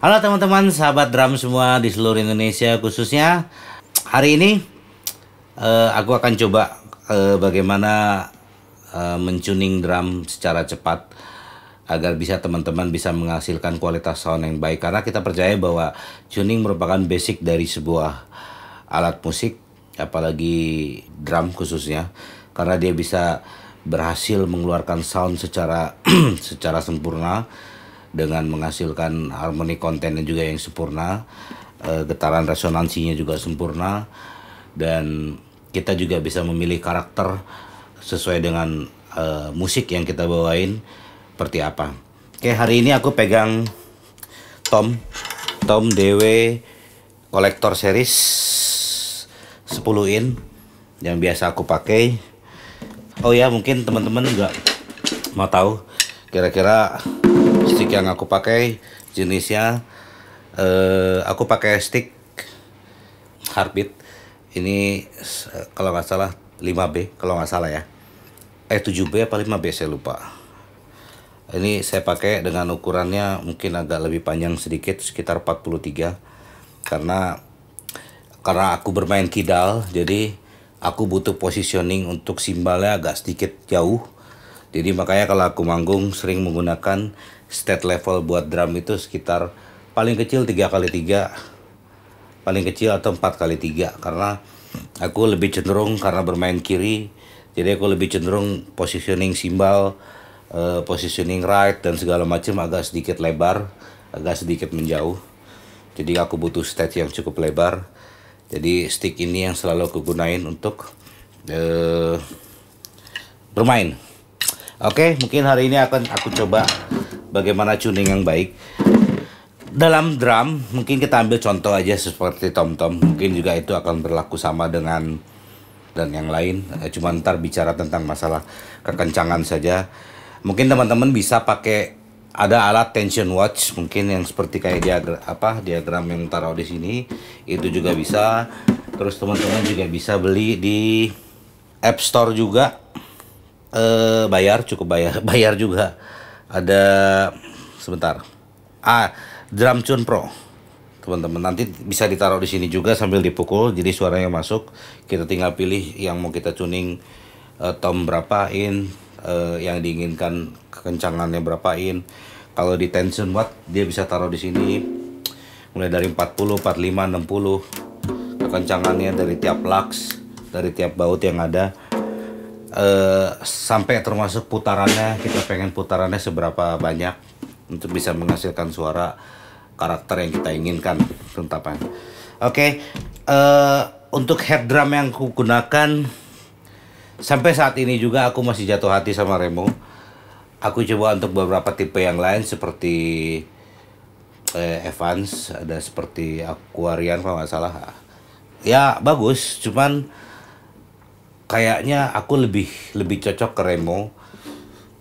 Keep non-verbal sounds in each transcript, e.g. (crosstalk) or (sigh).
Halo teman-teman, sahabat drum semua di seluruh Indonesia khususnya hari ini uh, aku akan coba uh, bagaimana uh, eh, mencuning drum secara cepat agar bisa teman-teman bisa menghasilkan kualitas sound yang baik karena kita percaya bahwa tuning merupakan basic dari sebuah alat musik apalagi drum khususnya karena dia bisa berhasil mengeluarkan sound secara (clears throat) secara sempurna dengan menghasilkan harmoni kontennya juga yang sempurna, eh, getaran resonansinya juga sempurna dan kita juga bisa memilih karakter sesuai dengan uh, musik yang kita bawain seperti apa. Oke, hari ini aku pegang Tom Tom DW kolektor Series 10 in yang biasa aku pakai. Oh ya, mungkin teman-teman juga mau tahu kira-kira stick yang aku pakai jenisnya uh, aku pakai stick heartbeat ini eh, kalau nggak salah 5B kalau nggak salah ya eh 7B apa 5B saya lupa ini saya pakai dengan ukurannya mungkin agak lebih panjang sedikit sekitar 43 karena karena aku bermain kidal jadi aku butuh positioning untuk simbalnya agak sedikit jauh jadi makanya kalau aku manggung sering menggunakan state level buat drum itu sekitar paling kecil tiga kali tiga paling kecil atau empat kali tiga karena aku lebih cenderung karena bermain kiri jadi aku lebih cenderung positioning simbal uh, positioning right dan segala macam agak sedikit lebar agak sedikit menjauh jadi aku butuh stage yang cukup lebar jadi stick ini yang selalu aku gunain untuk uh, bermain oke okay, mungkin hari ini akan aku coba bagaimana tuning yang baik dalam drum mungkin kita ambil contoh aja seperti tom tom mungkin juga itu akan berlaku sama dengan dan yang lain eh, cuma ntar bicara tentang masalah kekencangan saja mungkin teman-teman bisa pakai ada alat tension watch mungkin yang seperti kayak diagram apa diagram yang taruh di sini itu juga bisa terus teman-teman juga bisa beli di App Store juga e, bayar cukup bayar (laughs) bayar juga ada sebentar. Ah, drum tune pro. Teman-teman nanti bisa ditaruh di sini juga sambil dipukul jadi suaranya masuk. Kita tinggal pilih yang mau kita tuning uh, tom berapa in uh, eh, yang diinginkan kekencangannya berapa in. Kalau di tension watt dia bisa taruh di sini mulai dari 40, 45, 60 kekencangannya dari tiap lux, dari tiap baut yang ada uh, sampai termasuk putarannya kita pengen putarannya seberapa banyak untuk bisa menghasilkan suara karakter yang kita inginkan tentapan. Oke, okay. uh, eh, untuk head drum yang aku gunakan sampai saat ini juga aku masih jatuh hati sama Remo. Aku coba untuk beberapa tipe yang lain seperti eh, Evans, ada seperti Aquarian kalau nggak salah. Ya bagus, cuman kayaknya aku lebih lebih cocok ke Remo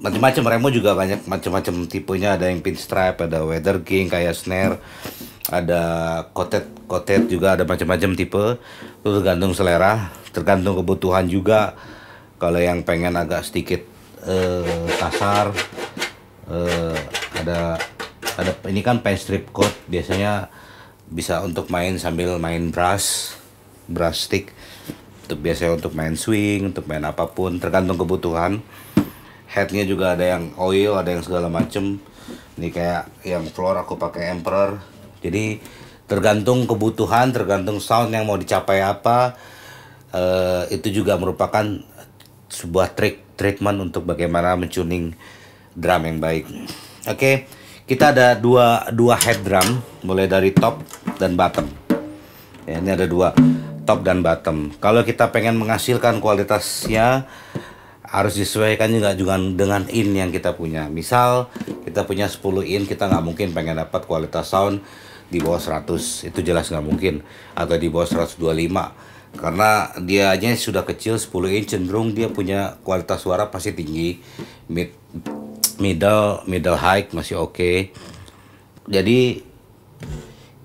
macam-macam Remo juga banyak macam-macam tipenya ada yang pin pinstripe ada weather king kayak snare ada kotet kotet juga ada macam-macam tipe itu tergantung selera tergantung kebutuhan juga kalau yang pengen agak sedikit uh, kasar uh, ada ada ini kan pen strip coat biasanya bisa untuk main sambil main brush brush stick untuk biasanya untuk main swing untuk main apapun tergantung kebutuhan headnya juga ada yang oil ada yang segala macem ini kayak yang floor aku pakai emperor jadi tergantung kebutuhan tergantung sound yang mau dicapai apa uh, itu juga merupakan sebuah trik treatment untuk bagaimana mencuning drum yang baik oke okay, kita ada dua dua head drum mulai dari top dan bottom ya, ini ada dua top dan bottom. Kalau kita pengen menghasilkan kualitasnya harus disesuaikan juga juga dengan in yang kita punya. Misal kita punya 10 in, kita nggak mungkin pengen dapat kualitas sound di bawah 100, itu jelas nggak mungkin. Atau di bawah 125, karena dia aja sudah kecil 10 in cenderung dia punya kualitas suara pasti tinggi, mid, middle, middle high masih oke. Okay. Jadi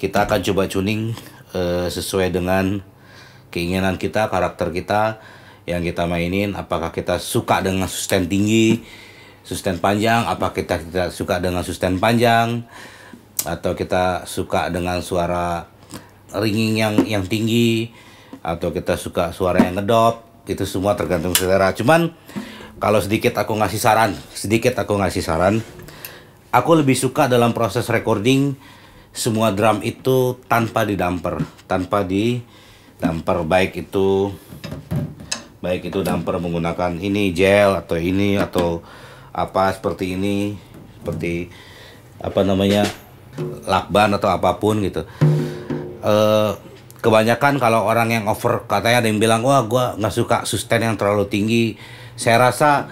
kita akan coba tuning uh, sesuai dengan keinginan kita, karakter kita yang kita mainin, apakah kita suka dengan sustain tinggi, sustain panjang, apa kita tidak suka dengan sustain panjang, atau kita suka dengan suara ringing yang yang tinggi, atau kita suka suara yang ngedop, itu semua tergantung selera. Cuman kalau sedikit aku ngasih saran, sedikit aku ngasih saran, aku lebih suka dalam proses recording semua drum itu tanpa didamper, tanpa di damper baik itu baik itu damper menggunakan ini gel atau ini atau apa seperti ini seperti apa namanya lakban atau apapun gitu e, kebanyakan kalau orang yang over katanya ada yang bilang wah gue nggak suka sustain yang terlalu tinggi saya rasa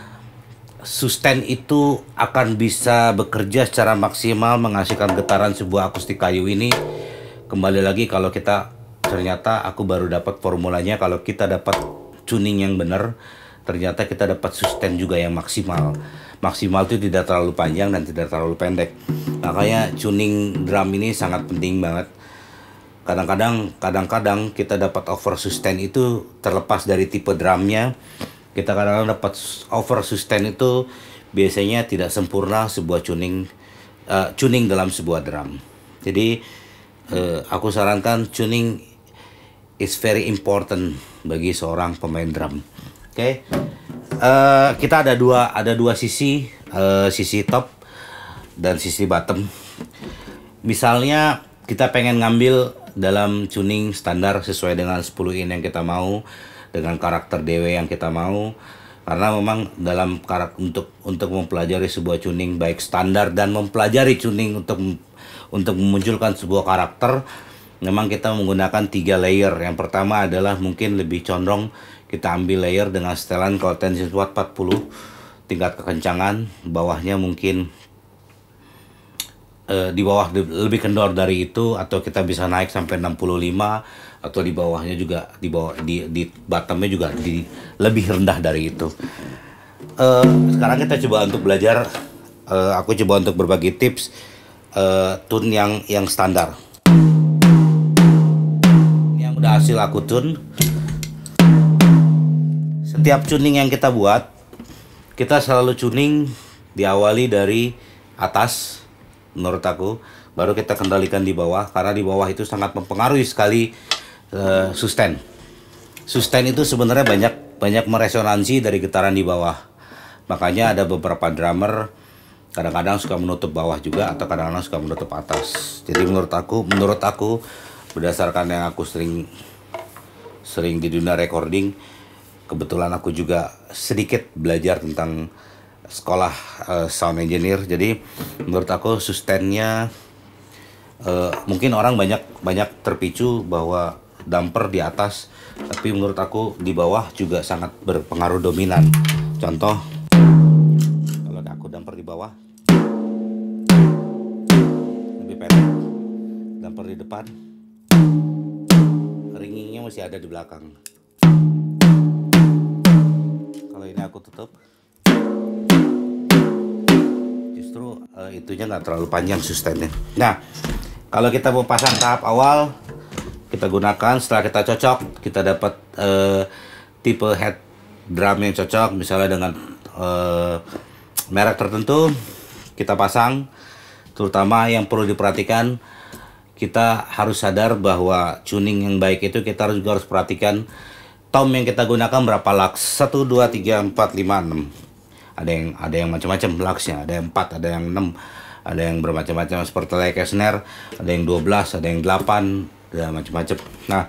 sustain itu akan bisa bekerja secara maksimal menghasilkan getaran sebuah akustik kayu ini kembali lagi kalau kita ternyata aku baru dapat formulanya kalau kita dapat tuning yang benar ternyata kita dapat sustain juga yang maksimal maksimal itu tidak terlalu panjang dan tidak terlalu pendek makanya tuning drum ini sangat penting banget kadang-kadang kadang-kadang kita dapat over sustain itu terlepas dari tipe drumnya kita kadang-kadang dapat over sustain itu biasanya tidak sempurna sebuah tuning uh, tuning dalam sebuah drum jadi uh, aku sarankan tuning is very important bagi seorang pemain drum. Oke, okay? uh, eh, kita ada dua ada dua sisi uh, sisi top dan sisi bottom. Misalnya kita pengen ngambil dalam tuning standar sesuai dengan 10 in yang kita mau dengan karakter DW yang kita mau karena memang dalam karakter untuk untuk mempelajari sebuah tuning baik standar dan mempelajari tuning untuk untuk memunculkan sebuah karakter memang kita menggunakan tiga layer. Yang pertama adalah mungkin lebih condong kita ambil layer dengan setelan kalau tension watt 40 tingkat kekencangan, bawahnya mungkin eh, di bawah lebih kendor dari itu atau kita bisa naik sampai 65 atau di bawahnya juga di bawah di di bottomnya juga di lebih rendah dari itu. Uh, sekarang kita coba untuk belajar. Uh, aku coba untuk berbagi tips uh, tune yang yang standar hasil aku tune setiap tuning yang kita buat kita selalu tuning diawali dari atas menurut aku baru kita kendalikan di bawah karena di bawah itu sangat mempengaruhi sekali uh, eh, sustain sustain itu sebenarnya banyak banyak meresonansi dari getaran di bawah makanya ada beberapa drummer kadang-kadang suka menutup bawah juga atau kadang-kadang suka menutup atas jadi menurut aku menurut aku berdasarkan yang aku sering sering di dunia recording kebetulan aku juga sedikit belajar tentang sekolah uh, sound engineer jadi menurut aku sustainnya uh, eh, mungkin orang banyak banyak terpicu bahwa damper di atas tapi menurut aku di bawah juga sangat berpengaruh dominan contoh kalau aku damper di bawah lebih pendek damper di depan masih ada di belakang kalau ini aku tutup justru uh, itunya nggak terlalu panjang sustainnya nah kalau kita mau pasang tahap awal kita gunakan setelah kita cocok kita dapat uh, tipe head drum yang cocok misalnya dengan uh, merek tertentu kita pasang terutama yang perlu diperhatikan kita harus sadar bahwa tuning yang baik itu kita harus juga harus perhatikan tom yang kita gunakan berapa lux 1 2 3 4 5 6 ada yang ada yang macam-macam luxnya ada yang 4 ada yang 6 ada yang bermacam-macam seperti like snare ada yang 12 ada yang 8 ada macam-macam nah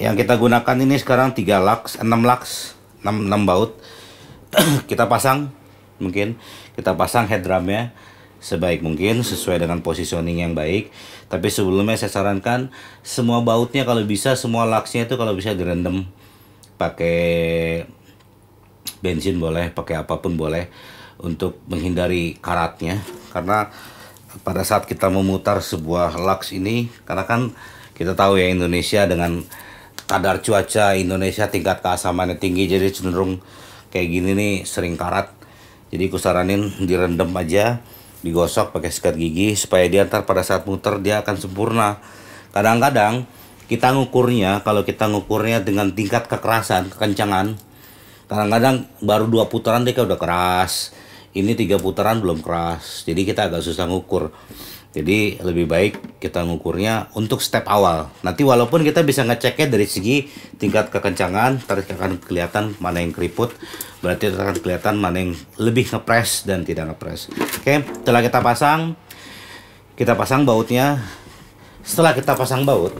yang kita gunakan ini sekarang 3 lux 6 lux 6, 6 baut (clears throat) kita pasang mungkin kita pasang head drumnya sebaik mungkin sesuai dengan positioning yang baik. Tapi sebelumnya saya sarankan semua bautnya kalau bisa semua laksnya itu kalau bisa direndam pakai bensin boleh, pakai apapun boleh untuk menghindari karatnya karena pada saat kita memutar sebuah laks ini karena kan kita tahu ya Indonesia dengan kadar cuaca Indonesia tingkat keasamannya tinggi jadi cenderung kayak gini nih sering karat jadi aku direndam aja digosok pakai sikat gigi supaya dia ntar pada saat muter dia akan sempurna kadang-kadang kita ngukurnya kalau kita ngukurnya dengan tingkat kekerasan kekencangan kadang-kadang baru dua putaran dia udah keras ini tiga putaran belum keras jadi kita agak susah ngukur jadi lebih baik kita ngukurnya untuk step awal. Nanti walaupun kita bisa ngeceknya dari segi tingkat kekencangan, terus akan kelihatan mana yang keriput, berarti akan kelihatan mana yang lebih ngepres dan tidak ngepres. Oke, setelah kita pasang, kita pasang bautnya. Setelah kita pasang baut,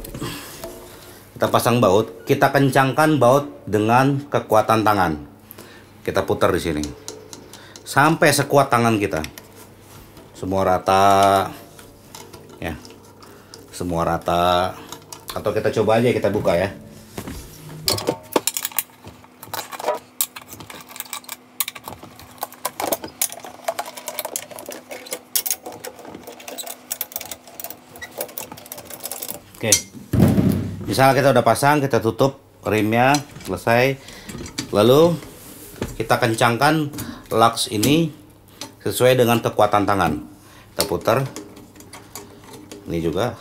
kita pasang baut, kita kencangkan baut dengan kekuatan tangan. Kita putar di sini. Sampai sekuat tangan kita. Semua rata ya semua rata atau kita coba aja kita buka ya Oke. Misalnya kita udah pasang, kita tutup rimnya, selesai. Lalu kita kencangkan lux ini sesuai dengan kekuatan tangan. Kita putar ini juga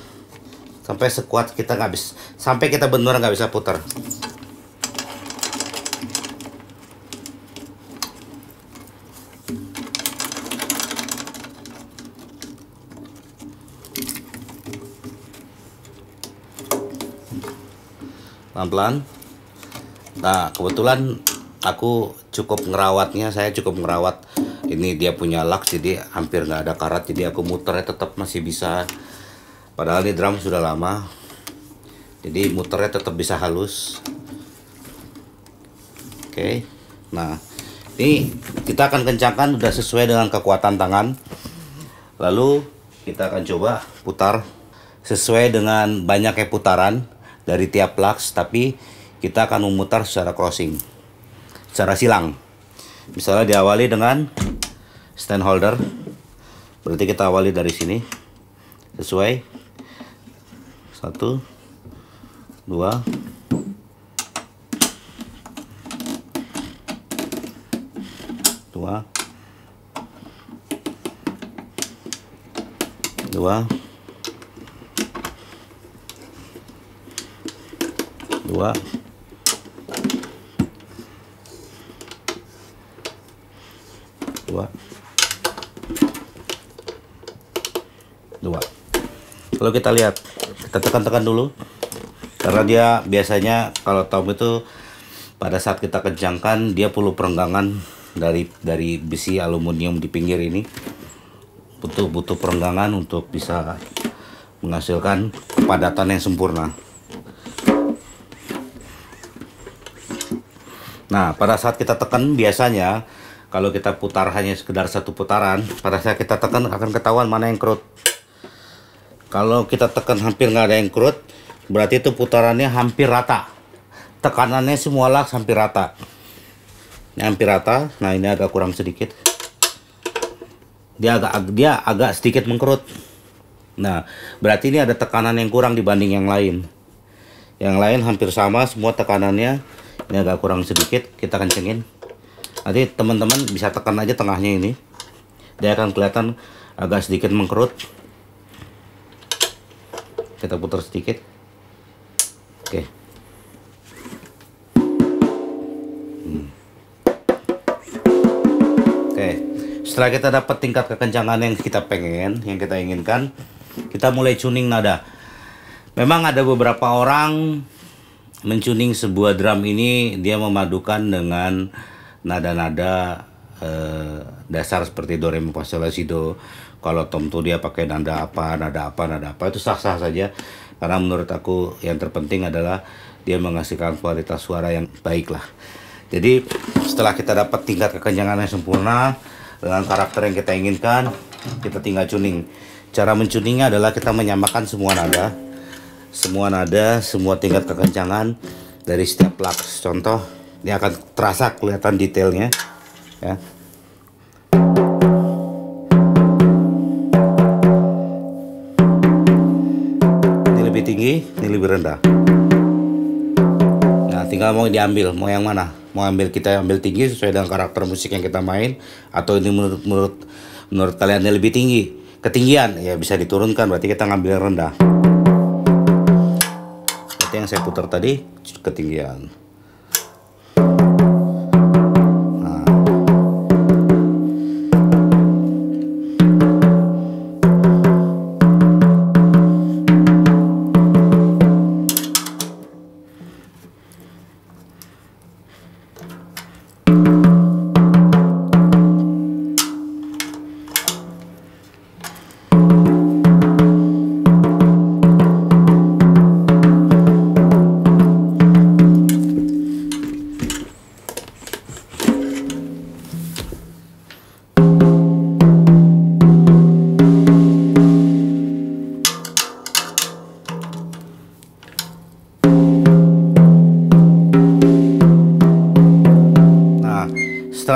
sampai sekuat kita nggak bisa sampai kita benar nggak bisa putar pelan-pelan nah kebetulan aku cukup ngerawatnya saya cukup ngerawat ini dia punya lak jadi hampir nggak ada karat jadi aku muternya tetap masih bisa padahal ini drum sudah lama jadi muternya tetap bisa halus oke nah ini kita akan kencangkan sudah sesuai dengan kekuatan tangan lalu kita akan coba putar sesuai dengan banyaknya putaran dari tiap lux tapi kita akan memutar secara crossing secara silang misalnya diawali dengan stand holder berarti kita awali dari sini sesuai satu dua dua dua dua dua dua kalau kita lihat kita tekan-tekan dulu karena dia biasanya kalau tom itu pada saat kita kencangkan dia perlu perenggangan dari dari besi aluminium di pinggir ini butuh butuh perenggangan untuk bisa menghasilkan kepadatan yang sempurna. Nah, pada saat kita tekan biasanya kalau kita putar hanya sekedar satu putaran, pada saat kita tekan akan ketahuan mana yang kerut. Kalau kita tekan hampir nggak ada yang kerut, berarti itu putarannya hampir rata. Tekanannya semua lah hampir rata. Ini hampir rata. Nah ini agak kurang sedikit. Dia agak dia agak sedikit mengkerut. Nah berarti ini ada tekanan yang kurang dibanding yang lain. Yang lain hampir sama semua tekanannya. Ini agak kurang sedikit. Kita kencengin. Nanti teman-teman bisa tekan aja tengahnya ini. Dia akan kelihatan agak sedikit mengkerut kita putar sedikit oke hmm. okay. setelah kita dapat tingkat kekencangan yang kita pengen yang kita inginkan kita mulai tuning nada memang ada beberapa orang mencuning sebuah drum ini dia memadukan dengan nada-nada eh, dasar seperti do re mi fa sol la si do kalau tentu dia pakai nada apa, nada apa, nada apa itu sah-sah saja. Karena menurut aku yang terpenting adalah dia menghasilkan kualitas suara yang baik lah. Jadi setelah kita dapat tingkat kekencangan yang sempurna dengan karakter yang kita inginkan, kita tinggal tuning. Cara mencuningnya adalah kita menyamakan semua nada, semua nada, semua tingkat kekencangan dari setiap plak. Contoh, ini akan terasa kelihatan detailnya, ya. tinggi ini lebih rendah nah tinggal mau diambil mau yang mana mau ambil kita ambil tinggi sesuai dengan karakter musik yang kita main atau ini menurut menurut menurut kalian yang lebih tinggi ketinggian ya bisa diturunkan berarti kita ngambil yang rendah berarti yang saya putar tadi ketinggian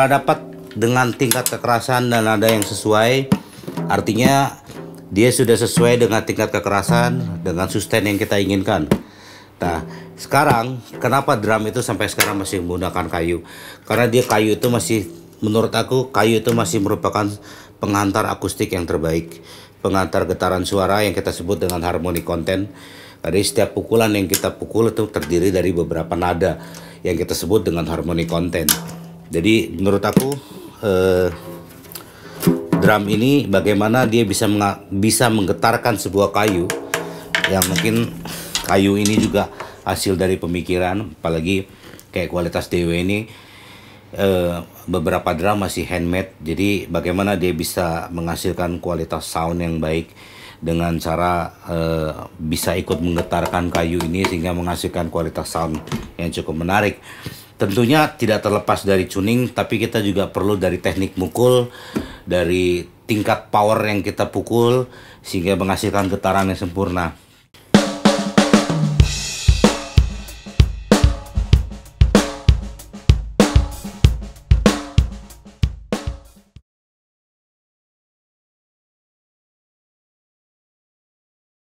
dapat dengan tingkat kekerasan dan nada yang sesuai artinya dia sudah sesuai dengan tingkat kekerasan dengan sustain yang kita inginkan nah sekarang kenapa drum itu sampai sekarang masih menggunakan kayu karena dia kayu itu masih menurut aku kayu itu masih merupakan pengantar akustik yang terbaik pengantar getaran suara yang kita sebut dengan harmoni konten dari setiap pukulan yang kita pukul itu terdiri dari beberapa nada yang kita sebut dengan harmoni konten jadi menurut aku eh, drum ini bagaimana dia bisa bisa menggetarkan sebuah kayu yang mungkin kayu ini juga hasil dari pemikiran apalagi kayak kualitas DW ini eh, beberapa drum masih handmade jadi bagaimana dia bisa menghasilkan kualitas sound yang baik dengan cara eh, bisa ikut menggetarkan kayu ini sehingga menghasilkan kualitas sound yang cukup menarik tentunya tidak terlepas dari tuning tapi kita juga perlu dari teknik mukul dari tingkat power yang kita pukul sehingga menghasilkan getaran yang sempurna